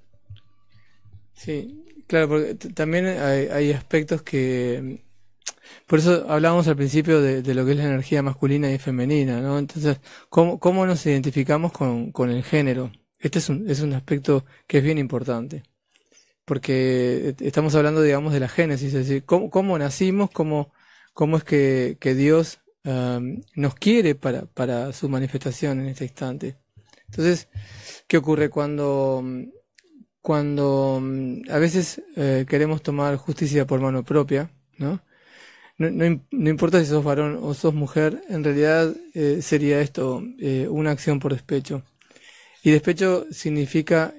Sí, claro, porque también hay, aspectos que... Por eso hablábamos al principio de, lo que es la energía masculina y femenina, ¿no? Entonces, ¿cómo, cómo nos identificamos con, con el género? Este es un, es un aspecto que es bien importante porque e-, estamos hablando, digamos, de la génesis, es decir, cómo, nacimos, cómo, cómo es que, Dios um, nos quiere para, su manifestación en este instante. Entonces, ¿qué ocurre cuando, um, cuando um, a veces eh, queremos tomar justicia por mano propia? ¿no? No, importa si sos varón o sos mujer, en realidad eh, sería esto, eh, una acción por despecho. Y despecho significa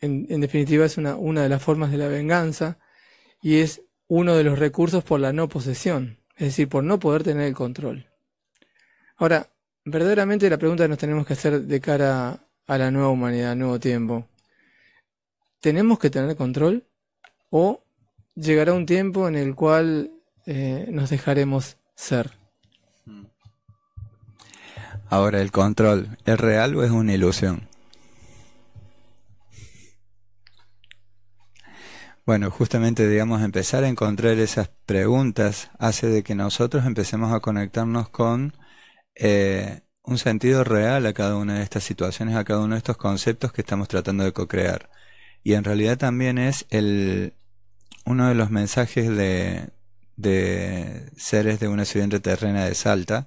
en, definitiva es una, una de las formas de la venganza y es uno de los recursos por la no posesión, es decir, por no poder tener el control. Ahora, verdaderamente la pregunta que nos tenemos que hacer de cara a la nueva humanidad, al nuevo tiempo, ¿tenemos que tener control o llegará un tiempo en el cual eh, nos dejaremos ser? Ahora, ¿el control es real o es una ilusión? Bueno, justamente, digamos, empezar a encontrar esas preguntas hace de que nosotros empecemos a conectarnos con eh, un sentido real a cada una de estas situaciones, a cada uno de estos conceptos que estamos tratando de co-crear. Y en realidad también es el, uno de los mensajes de, seres de una ciudad terrena de Salta.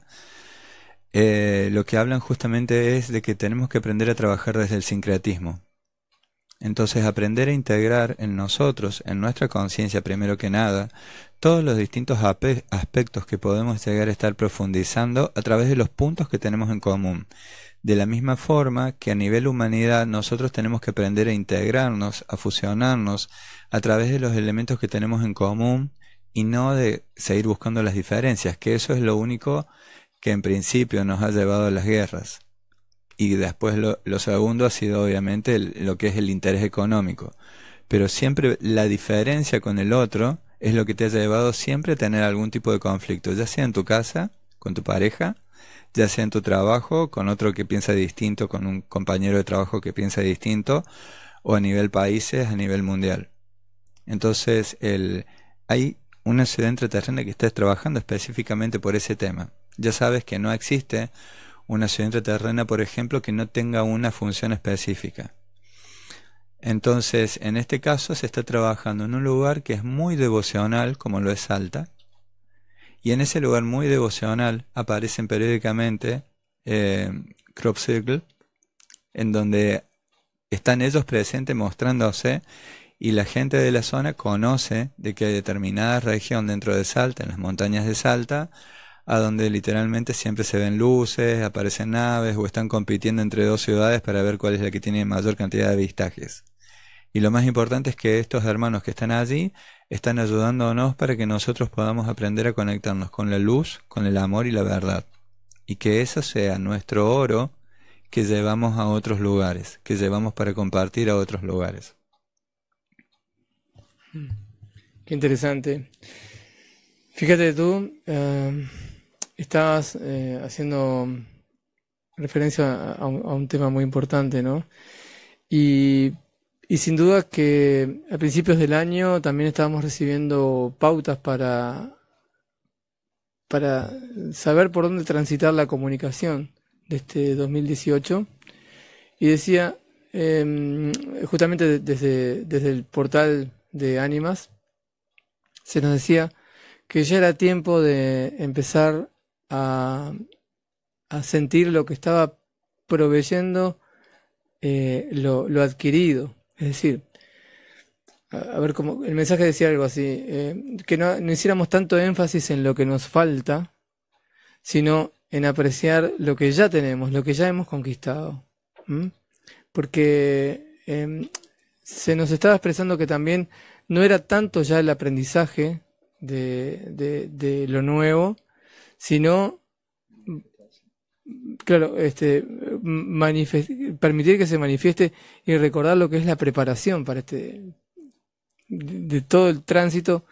Eh, lo que hablan justamente es de que tenemos que aprender a trabajar desde el sincretismo, entonces aprender a integrar en nosotros, en nuestra conciencia primero que nada, todos los distintos aspectos que podemos llegar a estar profundizando a través de los puntos que tenemos en común. De la misma forma que a nivel humanidad nosotros tenemos que aprender a integrarnos, a fusionarnos a través de los elementos que tenemos en común y no de seguir buscando las diferencias, que eso es lo único que en principio nos ha llevado a las guerras y después lo, segundo ha sido obviamente lo que es el interés económico. Pero siempre la diferencia con el otro es lo que te ha llevado siempre a tener algún tipo de conflicto, ya sea en tu casa, con tu pareja, ya sea en tu trabajo, con otro que piensa distinto, con un compañero de trabajo que piensa distinto, o a nivel países, a nivel mundial. Entonces, el, hay una ciudad terreno que estás trabajando específicamente por ese tema. Ya sabes que no existe una ciudad terrena, por ejemplo, que no tenga una función específica. Entonces, en este caso se está trabajando en un lugar que es muy devocional, como lo es Salta, y en ese lugar muy devocional aparecen periódicamente eh, crop circle, en donde están ellos presentes mostrándose y la gente de la zona conoce de que hay determinada región dentro de Salta, en las montañas de Salta, a donde literalmente siempre se ven luces, aparecen naves o están compitiendo entre dos ciudades para ver cuál es la que tiene mayor cantidad de vistajes. Y lo más importante es que estos hermanos que están allí están ayudándonos para que nosotros podamos aprender a conectarnos con la luz, con el amor y la verdad. Y que eso sea nuestro oro que llevamos a otros lugares, que llevamos para compartir a otros lugares. Hmm. Qué interesante. Fíjate tú. Eh, Estabas eh, haciendo referencia a un, tema muy importante, ¿no? Y, sin duda que a principios del año también estábamos recibiendo pautas para, para saber por dónde transitar la comunicación de este 2018. Y decía, em, justamente desde, desde el portal de Ánimas, se nos decía que ya era tiempo de empezar a, sentir lo que estaba proveyendo eh, lo, adquirido. Es decir, a, ver, como el mensaje decía algo así, eh, que no, hiciéramos tanto énfasis en lo que nos falta, sino en apreciar lo que ya tenemos, lo que ya hemos conquistado. Porque em, se nos estaba expresando que también no era tanto ya el aprendizaje de, de lo nuevo, sino, claro, este, permitir que se manifieste y recordar lo que es la preparación para este, de, todo el tránsito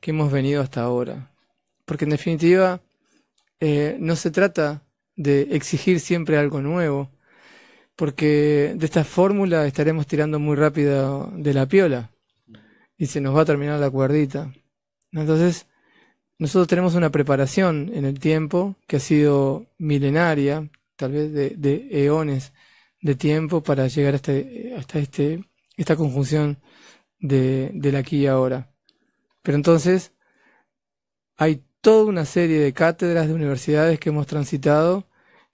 que hemos venido hasta ahora. Porque en definitiva, eh, no se trata de exigir siempre algo nuevo, porque de esta fórmula estaremos tirando muy rápido de la piola y se nos va a terminar la cuerdita. Entonces, nosotros tenemos una preparación en el tiempo que ha sido milenaria, tal vez de, eones de tiempo para llegar hasta, este, esta conjunción de, del aquí y ahora. Pero entonces hay toda una serie de cátedras de universidades que hemos transitado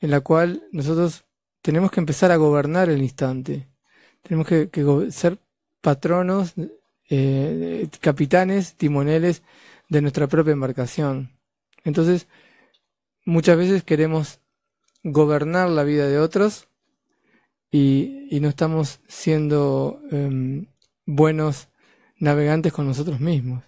en la cual nosotros tenemos que empezar a gobernar el instante. Tenemos que, ser patronos, eh, capitanes, timoneles de nuestra propia embarcación. Entonces, muchas veces queremos gobernar la vida de otros y, no estamos siendo em, buenos navegantes con nosotros mismos.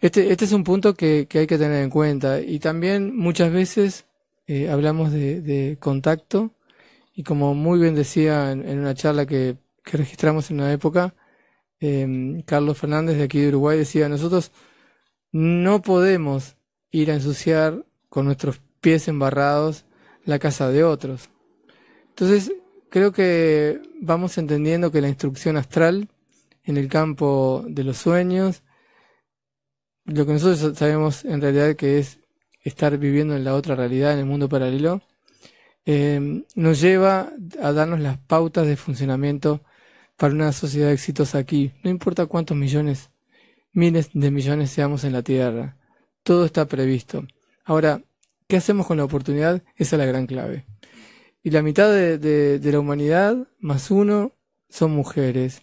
Este, este es un punto que, hay que tener en cuenta. Y también muchas veces eh, hablamos de, contacto y como muy bien decía en, una charla que, registramos en una época, em, Carlos Fernández de aquí de Uruguay decía, nosotros no podemos ir a ensuciar con nuestros pies embarrados la casa de otros. Entonces, creo que vamos entendiendo que la instrucción astral en el campo de los sueños, lo que nosotros sabemos en realidad que es estar viviendo en la otra realidad, en el mundo paralelo, eh, nos lleva a darnos las pautas de funcionamiento para una sociedad exitosa aquí. No importa cuántos millones Miles de millones seamos en la Tierra. Todo está previsto. Ahora, ¿qué hacemos con la oportunidad? Esa es la gran clave. Y la mitad de, la humanidad, más uno, son mujeres.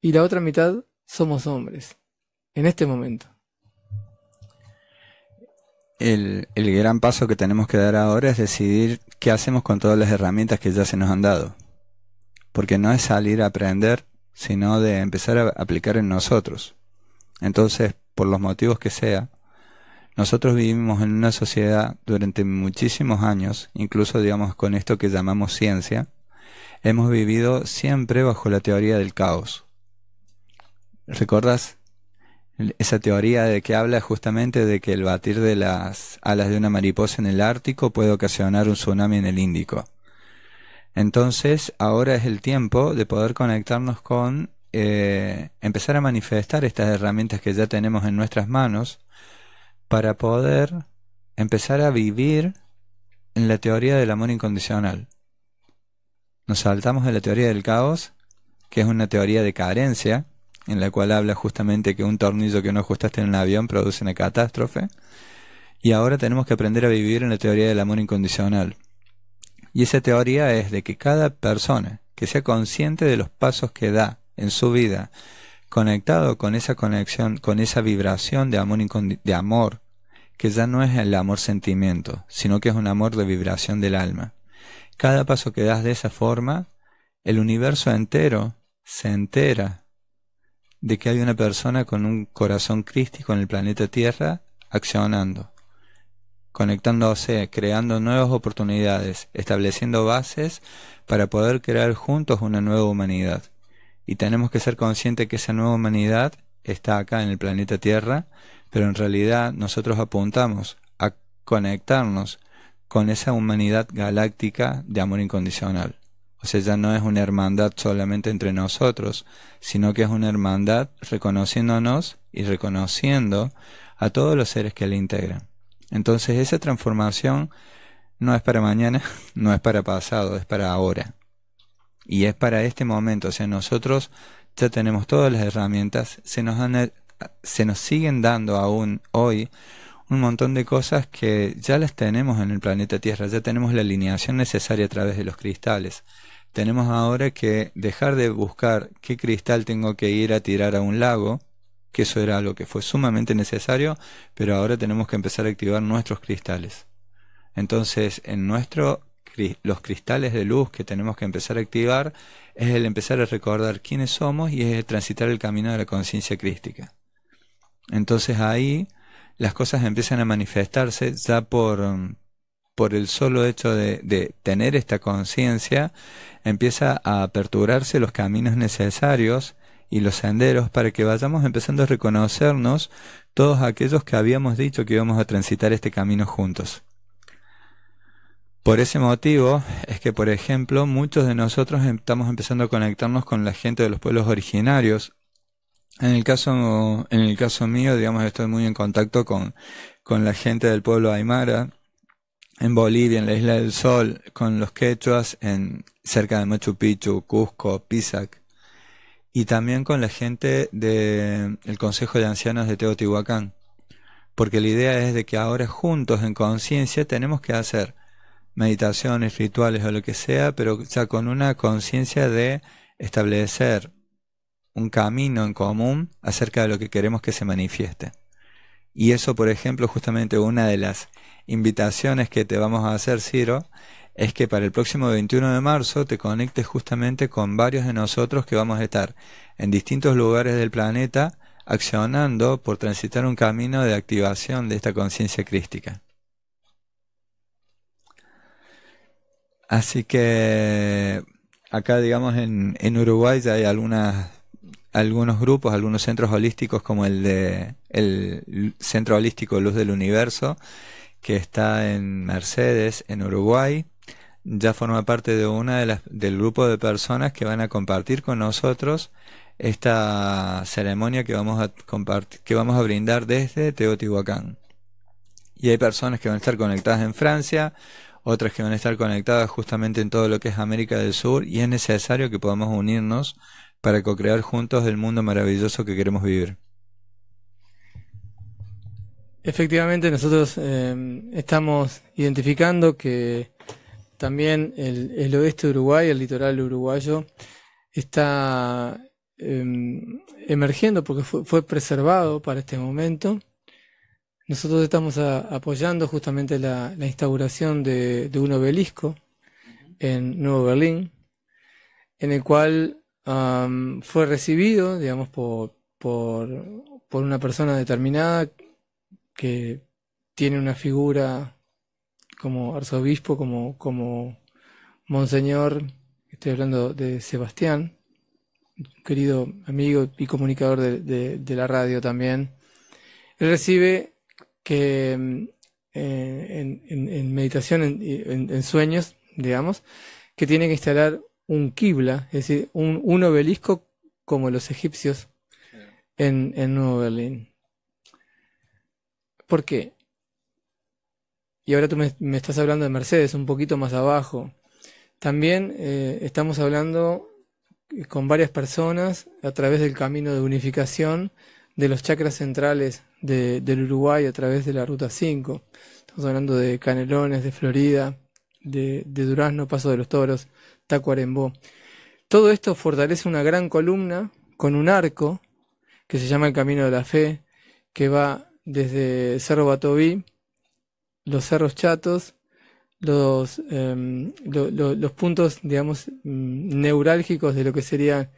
Y la otra mitad somos hombres. En este momento. el, gran paso que tenemos que dar ahora es decidir qué hacemos con todas las herramientas que ya se nos han dado. Porque no es salir a aprender, sino de empezar a aplicar en nosotros. Entonces, por los motivos que sea, nosotros vivimos en una sociedad durante muchísimos años, incluso digamos con esto que llamamos ciencia, hemos vivido siempre bajo la teoría del caos. ¿Recuerdas esa teoría de que habla justamente de que el batir de las alas de una mariposa en el Ártico puede ocasionar un tsunami en el Índico? Entonces, ahora es el tiempo de poder conectarnos con eh, empezar a manifestar estas herramientas que ya tenemos en nuestras manos para poder empezar a vivir en la teoría del amor incondicional. Nos saltamos de la teoría del caos, que es una teoría de carencia, en la cual habla justamente que un tornillo que no ajustaste en un avión produce una catástrofe, y ahora tenemos que aprender a vivir en la teoría del amor incondicional. Y esa teoría es de que cada persona que sea consciente de los pasos que da en su vida, conectado con esa conexión, con esa vibración de amor, de amor, que ya no es el amor sentimiento, sino que es un amor de vibración del alma. Cada paso que das de esa forma, el universo entero se entera de que hay una persona con un corazón crístico en el planeta Tierra accionando, conectándose, creando nuevas oportunidades, estableciendo bases para poder crear juntos una nueva humanidad y tenemos que ser conscientes que esa nueva humanidad está acá en el planeta Tierra, pero en realidad nosotros apuntamos a conectarnos con esa humanidad galáctica de amor incondicional. O sea, ya no es una hermandad solamente entre nosotros, sino que es una hermandad reconociéndonos y reconociendo a todos los seres que la integran. Entonces esa transformación no es para mañana, no es para pasado, es para ahora. Y es para este momento, o sea, nosotros ya tenemos todas las herramientas, se nos, eh, se nos siguen dando aún hoy un montón de cosas que ya las tenemos en el planeta Tierra, ya tenemos la alineación necesaria a través de los cristales. Tenemos ahora que dejar de buscar qué cristal tengo que ir a tirar a un lago, que eso era algo que fue sumamente necesario, pero ahora tenemos que empezar a activar nuestros cristales. Entonces, en nuestro los cristales de luz que tenemos que empezar a activar es el empezar a recordar quiénes somos y es el transitar el camino de la conciencia crística. Entonces ahí las cosas empiezan a manifestarse ya por, por el solo hecho de, de tener esta conciencia, empieza a aperturarse los caminos necesarios y los senderos para que vayamos empezando a reconocernos todos aquellos que habíamos dicho que íbamos a transitar este camino juntos. Por ese motivo es que, por ejemplo, muchos de nosotros estamos empezando a conectarnos con la gente de los pueblos originarios. En el caso, en el caso mío, digamos, estoy muy en contacto con, la gente del pueblo Aymara, en Bolivia, en la Isla del Sol, con los quechuas, en, cerca de Machu Picchu, Cusco, Pisac, y también con la gente del Consejo de Ancianos de Teotihuacán. Porque la idea es de que ahora juntos en conciencia tenemos que hacer meditaciones, rituales o lo que sea, pero ya con una conciencia de establecer un camino en común acerca de lo que queremos que se manifieste. Y eso, por ejemplo, justamente una de las invitaciones que te vamos a hacer, Ciro, es que para el próximo 21 de marzo te conectes justamente con varios de nosotros que vamos a estar en distintos lugares del planeta accionando por transitar un camino de activación de esta conciencia crística. Así que acá, digamos, en, en Uruguay ya hay algunas, algunos grupos, algunos centros holísticos como el de el Centro Holístico Luz del Universo, que está en Mercedes, en Uruguay. Ya forma parte de una de las, del grupo de personas que van a compartir con nosotros esta ceremonia que vamos a que vamos a brindar desde Teotihuacán. Y hay personas que van a estar conectadas en Francia, otras que van a estar conectadas justamente en todo lo que es América del Sur y es necesario que podamos unirnos para co-crear juntos el mundo maravilloso que queremos vivir. Efectivamente, nosotros eh, estamos identificando que también el, oeste de Uruguay, el litoral uruguayo, está em, emergiendo porque fue, fue preservado para este momento nosotros estamos apoyando justamente la, instauración de, un obelisco en Nuevo Berlín, en el cual fue recibido, digamos, por, una persona determinada que tiene una figura como arzobispo, como, como monseñor, estoy hablando de Sebastián, querido amigo y comunicador de, de la radio también. Él recibe que mm, eh, en, meditación, en, en, sueños, digamos, que tiene que instalar un kibla, es decir, un, obelisco como los egipcios en, en Nuevo Berlín. ¿Por qué? Y ahora tú me, estás hablando de Mercedes, un poquito más abajo. También eh, estamos hablando eh, con varias personas a través del camino de unificación de los chakras centrales del Uruguay a través de la Ruta 5. Estamos hablando de Canelones, de Florida, de, Durazno, Paso de los Toros, Tacuarembó. Todo esto fortalece una gran columna con un arco que se llama el Camino de la Fe, que va desde Cerro Batobí, los cerros chatos, los, em, los puntos, digamos, mm, neurálgicos de lo que sería...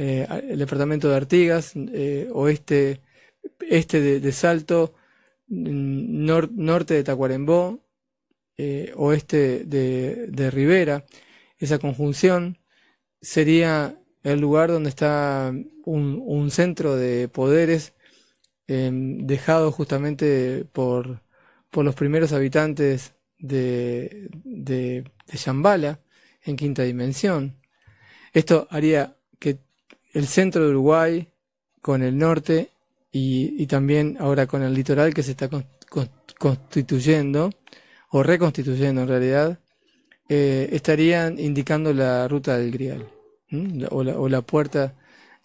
Eh, el departamento de Artigas, eh, oeste este de, Salto, norte de Tacuarembó, eh, oeste de, Rivera. Esa conjunción sería el lugar donde está un, centro de poderes em, dejado justamente por, los primeros habitantes de, de, de en quinta dimensión. Esto haría el centro de Uruguay, con el norte y, también ahora con el litoral que se está constituyendo o reconstituyendo en realidad, eh, estarían indicando la ruta del grial o, la, puerta,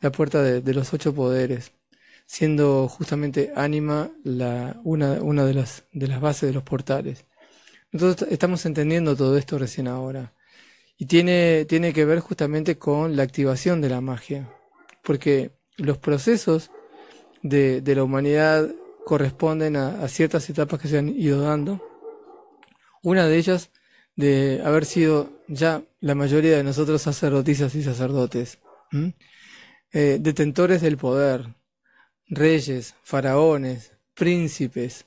la puerta de, los ocho poderes, siendo justamente ánima la, una, de, las, de las bases de los portales. Entonces estamos entendiendo todo esto recién ahora. Y tiene, tiene que ver justamente con la activación de la magia, porque los procesos de, de la humanidad corresponden a, ciertas etapas que se han ido dando. Una de ellas de haber sido ya la mayoría de nosotros sacerdotisas y sacerdotes, eh, detentores del poder, reyes, faraones, príncipes,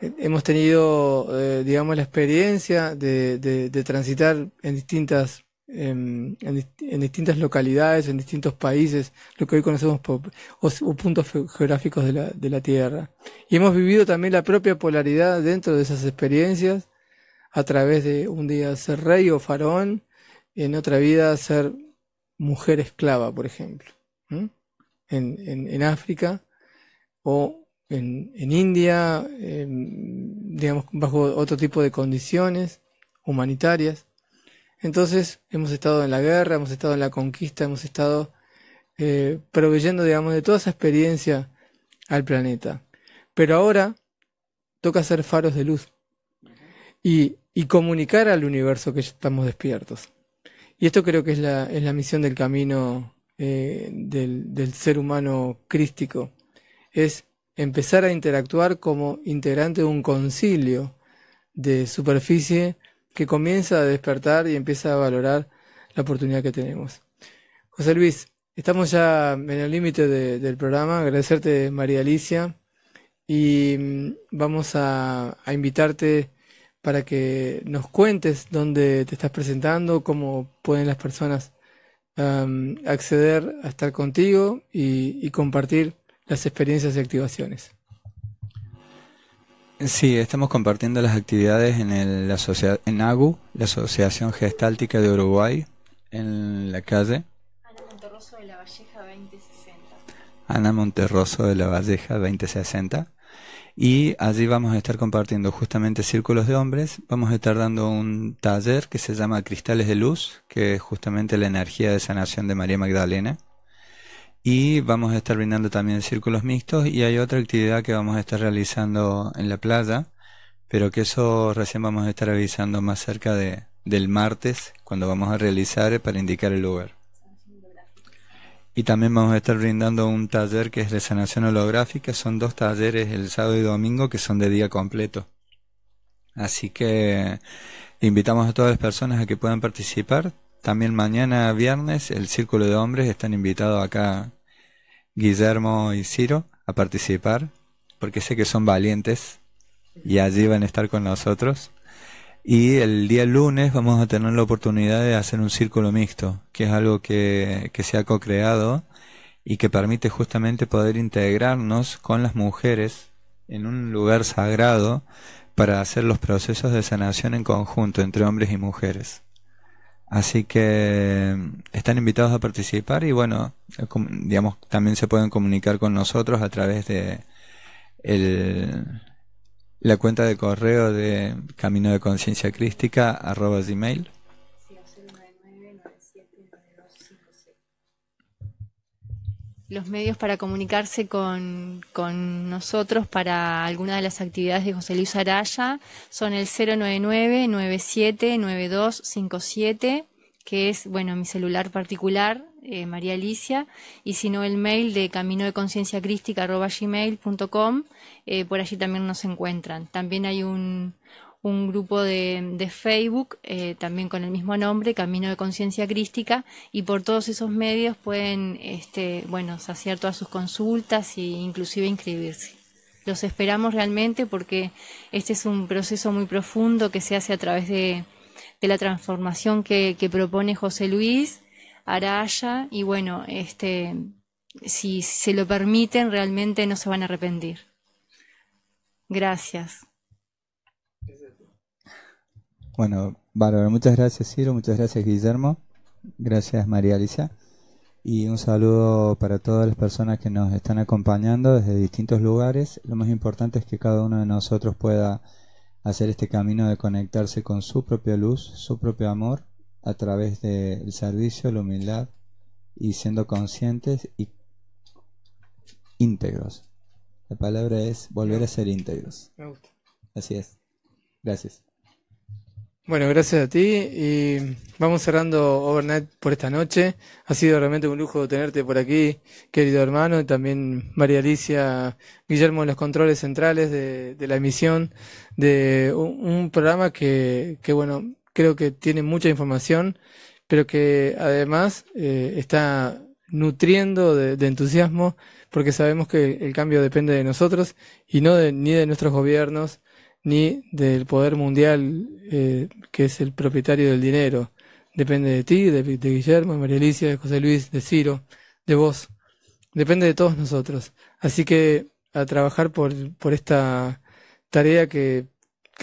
hemos tenido, eh, digamos, la experiencia de, de, transitar en distintas, em, en, distintas localidades, en distintos países, lo que hoy conocemos por, puntos geográficos de la, de la Tierra. Y hemos vivido también la propia polaridad dentro de esas experiencias, a través de un día ser rey o faraón, en otra vida ser mujer esclava, por ejemplo, en, en, en África, o en, en India, em, digamos, bajo otro tipo de condiciones humanitarias. Entonces hemos estado en la guerra, hemos estado en la conquista, hemos estado eh, proveyendo, digamos, de toda esa experiencia al planeta. Pero ahora toca ser faros de luz y, comunicar al universo que ya estamos despiertos. Y esto creo que es la, es la misión del camino eh, del, del, ser humano crístico. Es empezar a interactuar como integrante de un concilio de superficie que comienza a despertar y empieza a valorar la oportunidad que tenemos. José Luis, estamos ya en el límite del programa. Agradecerte, María Alicia, y mm, vamos a, invitarte para que nos cuentes dónde te estás presentando, cómo pueden las personas acceder a estar contigo y, compartir las experiencias y activaciones. Sí, estamos compartiendo las actividades en, la en AGU, la Asociación Gestáltica de Uruguay, en la calle. Ana Monterroso de la Valleja 2060. Ana Monterroso de la Valleja 2060. Y allí vamos a estar compartiendo justamente círculos de hombres. Vamos a estar dando un taller que se llama Cristales de Luz, que es justamente la energía de sanación de María Magdalena y vamos a estar brindando también círculos mixtos y hay otra actividad que vamos a estar realizando en la playa, pero que eso recién vamos a estar avisando más cerca del martes cuando vamos a realizar eh, para indicar el lugar. Y también vamos a estar brindando un taller que es de sanación holográfica. Son dos talleres el sábado y domingo que son de día completo. Así que invitamos a todas las personas a que puedan participar. También mañana viernes el Círculo de Hombres están invitados acá Guillermo y Ciro a participar, porque sé que son valientes y allí van a estar con nosotros. Y el día lunes vamos a tener la oportunidad de hacer un círculo mixto, que es algo que, se ha co-creado y que permite justamente poder integrarnos con las mujeres en un lugar sagrado para hacer los procesos de sanación en conjunto entre hombres y mujeres. Así que están invitados a participar y bueno, eh, digamos, también se pueden comunicar con nosotros a través de la cuenta de correo de Camino de Conciencia Crística arroba gmail. los medios para comunicarse con, nosotros para alguna de las actividades de José Luis Araya son el 099 9257 que es, bueno, mi celular particular, eh, María Alicia, y si no el mail de camino de conciencia crística gmail.com, eh, por allí también nos encuentran. También hay un, un grupo de, Facebook eh, también con el mismo nombre, Camino de Conciencia Crística, y por todos esos medios pueden, este, bueno, saciar todas sus consultas e inclusive inscribirse. Los esperamos realmente porque este es un proceso muy profundo que se hace a través de, la transformación que, que, propone José Luis Araya y bueno, este, si se lo permiten realmente no se van a arrepentir. Gracias. Bueno, bárbaro. Muchas gracias, Ciro. Muchas gracias, Guillermo. Gracias, María Alicia. Y un saludo para todas las personas que nos están acompañando desde distintos lugares. Lo más importante es que cada uno de nosotros pueda hacer este camino de conectarse con su propia luz, su propio amor, a través del servicio, la humildad y siendo conscientes y íntegros. La palabra es volver a ser íntegros. Me gusta. Así es. Gracias. Bueno, gracias a ti y vamos cerrando Overnight por esta noche. Ha sido realmente un lujo tenerte por aquí, querido hermano, y también María Alicia, Guillermo en los controles centrales de, la emisión de un, programa que, que, bueno, creo que tiene mucha información, pero que además eh, está nutriendo de, de, entusiasmo porque sabemos que el cambio depende de nosotros y no ni de nuestros gobiernos ni del poder mundial eh, que es el propietario del dinero. Depende de ti, de, Guillermo, de María Alicia, de José Luis, de Ciro, de vos. Depende de todos nosotros. Así que a trabajar por, por esta tarea que,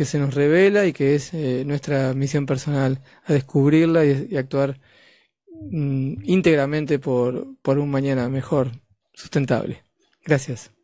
se nos revela y que es eh, nuestra misión personal, a descubrirla y, actuar mm, íntegramente por un mañana mejor, sustentable. Gracias.